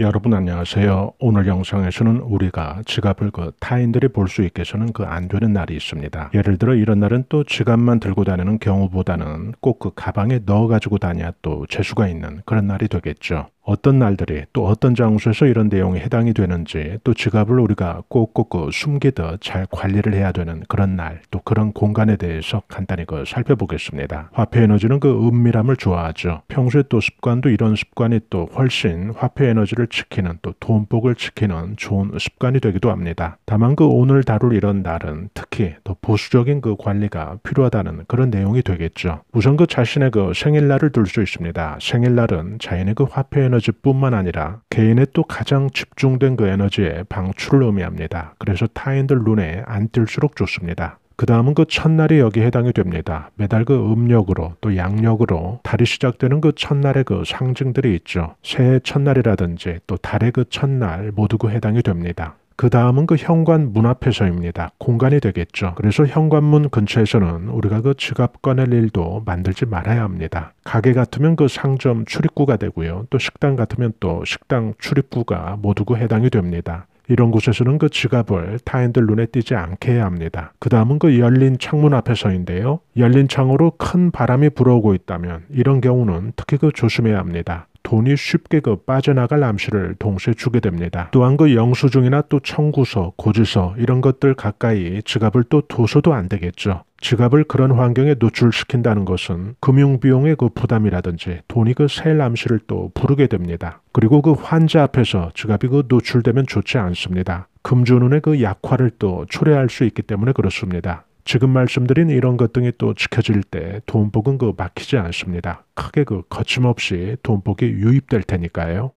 여러분 안녕하세요. 오늘 영상에서는 우리가 지갑을 그 타인들이 볼 수 있게 해서는 그 안 되는 날이 있습니다. 예를 들어 이런 날은 또 지갑만 들고 다니는 경우보다는 꼭 그 가방에 넣어 가지고 다녀야 또 재수가 있는 그런 날이 되겠죠. 어떤 날들이 또 어떤 장소에서 이런 내용에 해당이 되는지 또 지갑을 우리가 꼭꼭 숨기듯 잘 관리를 해야 되는 그런 날 또 그런 공간에 대해서 간단히 그 살펴보겠습니다. 화폐 에너지는 그 은밀함을 좋아하죠. 평소에 또 습관도 이런 습관이 또 훨씬 화폐 에너지를 지키는 또 돈복을 지키는 좋은 습관이 되기도 합니다. 다만 그 오늘 다룰 이런 날은 특히 더 보수적인 그 관리가 필요하다는 그런 내용이 되겠죠. 우선 그 자신의 그 생일날을 둘 수 있습니다. 생일날은 자연의 그 화폐 에너지 에너지뿐만 아니라 개인의 또 가장 집중된 그 에너지의 방출을 의미합니다. 그래서 타인들 눈에 안 띌수록 좋습니다. 그 다음은 그 첫날이 여기 해당이 됩니다. 매달 그 음력으로 또 양력으로 달이 시작되는 그 첫날의 그 상징들이 있죠. 새해 첫날이라든지 또 달의 그 첫날 모두 그 해당이 됩니다. 그 다음은 그 현관 문 앞에서입니다. 공간이 되겠죠. 그래서 현관문 근처에서는 우리가 그 지갑 꺼낼 일도 만들지 말아야 합니다. 가게 같으면 그 상점 출입구가 되고요. 또 식당 같으면 또 식당 출입구가 모두 그 해당이 됩니다. 이런 곳에서는 그 지갑을 타인들 눈에 띄지 않게 해야 합니다. 그 다음은 그 열린 창문 앞에서인데요. 열린 창으로 큰 바람이 불어오고 있다면 이런 경우는 특히 그 조심해야 합니다. 돈이 쉽게 그 빠져나갈 암시를 동시에 주게 됩니다. 또한 그 영수증이나 또 청구서, 고지서 이런 것들 가까이 지갑을 또 둬서도 안 되겠죠. 지갑을 그런 환경에 노출시킨다는 것은 금융비용의 그 부담이라든지 돈이 그셀 암시를 또 부르게 됩니다. 그리고 그 환자 앞에서 지갑이 그 노출되면 좋지 않습니다. 금주눈의 그 약화를 또 초래할 수 있기 때문에 그렇습니다. 지금 말씀드린 이런 것 등이 또 지켜질 때 돈복은 그 막히지 않습니다. 크게 그 거침없이 돈복이 유입될 테니까요.